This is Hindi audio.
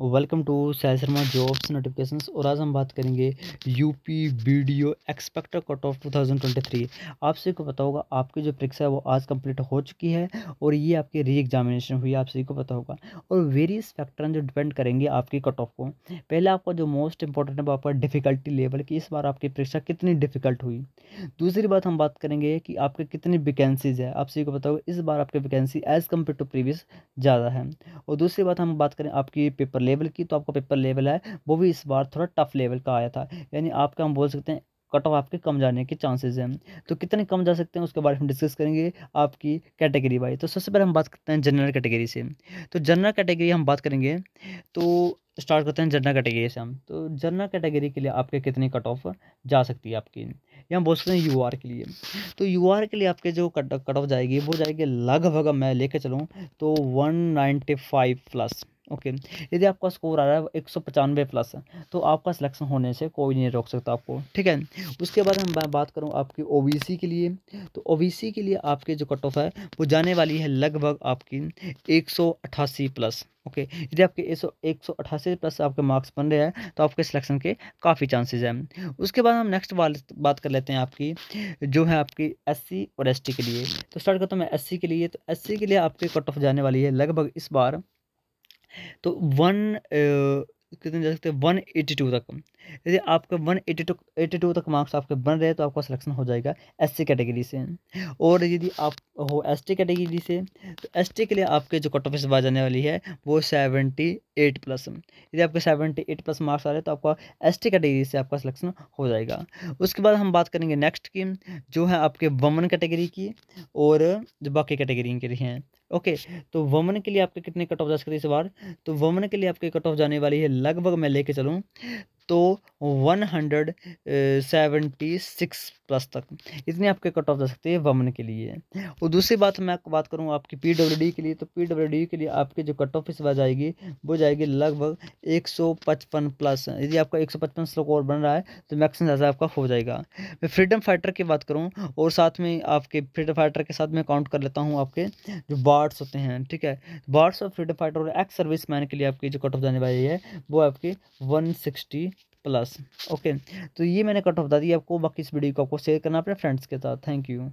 welcome to Sai Sharma jobs notifications और आज हम बात करेंगे UP O expected cut off 2023 आप सभी को पता होगा आपकी जो परीक्षा है वो आज कंप्लीट हो चुकी है और ये आपकी री एग्जामिनेशन हुई आप सभी को पता होगा और वेरियस फैक्टर जो डिपेंड करेंगे आपकी कट ऑफ को पहले आपका जो मोस्ट इंपॉर्टेंट है वो आपका डिफिकल्टी लेवल की इस बार आपकी परीक्षा कितनी डिफिकल्ट हुई दूसरी बात हम बात करेंगे कि आपके कितनी वैकेंसीज है आप सभी को पता होगा इस बार आपकी vacancy as compared to previous ज़्यादा है और दूसरी बात हम बात करें आपकी पेपर लेवल की तो आपका पेपर लेवल है वो भी इस बार थोड़ा टफ लेवल का आया था यानी आपका हम बोल सकते हैं कट ऑफ आपके कम जाने के चांसेस हैं तो कितने कम जा सकते हैं उसके बारे में डिस्कस करेंगे आपकी कैटेगरी वाइज तो सबसे पहले हम बात करते हैं जनरल कैटेगरी से तो जनरल कैटेगरी हम बात करेंगे तो स्टार्ट करते हैं जनरल कैटेगरी से हम तो जनरल कैटेगरी के लिए आपके कितने कट ऑफ जा सकती है आपकी या हम बोल सकते हैं यू के लिए तो यू के लिए आपके जो कट ऑफ जाएगी वो जाएगी लगभग मैं लेकर चलूँ तो वन प्लस ओके यदि आपका स्कोर आ रहा है एक सौ पचानवे प्लस तो आपका सिलेक्शन होने से कोई नहीं रोक सकता आपको ठीक है उसके बाद हम बात करूँ आपकी ओ के लिए तो ओ के लिए आपके जो कट ऑफ है वो जाने वाली है लगभग आपकी एक सौ अट्ठासी प्लस ओके यदि आपके एक सौ एक सौ अट्ठासी प्लस आपके मार्क्स बन रहे हैं तो आपके सिलेक्शन के काफ़ी चांसेस हैं उसके बाद हम नेक्स्ट बात कर लेते हैं आपकी जो है आपकी एससी और एसटी के लिए तो स्टार्ट करता हूँ मैं एससी के लिए तो एससी के लिए आपके कट ऑफ जाने वाली है लगभग इस बार तो वन कितने जा सकते हैं वन एटी टू तक यदि आपका one eighty two eighty two तक मार्क्स आपके बन रहे तो आपका सिलेक्शन हो जाएगा एस सी कैटेगरी से और यदि आप हो एस टी कैटेगरी से तो एस टी के लिए आपके जो कट ऑफ बात जाने वाली है वो सेवेंटी एट प्लस यदि आपके सेवेंटी एट प्लस मार्क्स आ रहे तो आपका एस टी कैटेगरी से आपका सिलेक्शन हो जाएगा उसके बाद हम बात करेंगे नेक्स्ट की जो है आपके वमन कैटेगरी की और जो बाकी कैटेगरी के लिए हैं ओके तो वमन के लिए आपके कितने कट ऑफ जा सकते हैं इस बार तो वमन के लिए आपके कट ऑफ जाने वाली है लगभग मैं लेके चलूँ तो one hundred seventy six plus तक इतनी आपके कट ऑफ जा सकती है वमन के लिए और दूसरी बात मैं बात करूँ आपकी पी डब्ल्यू डी के लिए तो पी डब्ल्यू डी के लिए आपकी जो कट ऑफ इस बार जाएगी वो जाएगी लगभग एक सौ पचपन प्लस यदि आपका एक सौ पचपन स्कोर बन रहा है तो मैक्सिमम ज़्यादा आपका हो जाएगा मैं फ्रीडम फाइटर की बात करूँ और साथ में आपके फ्रीडम फाइटर के साथ मैं काउंट कर लेता हूँ आपके जो बार्ड्स होते हैं ठीक है बार्ड्स ऑफ फ्रीडम फाइटर और एक्स सर्विस मैन के लिए आपकी जो कट ऑफ जाने वाली है वो आपकी वन सिक्सटी प्लस ओके तो ये मैंने कट ऑफ बता दी आपको बाकी इस वीडियो को आपको शेयर करना अपने फ्रेंड्स के साथ थैंक यू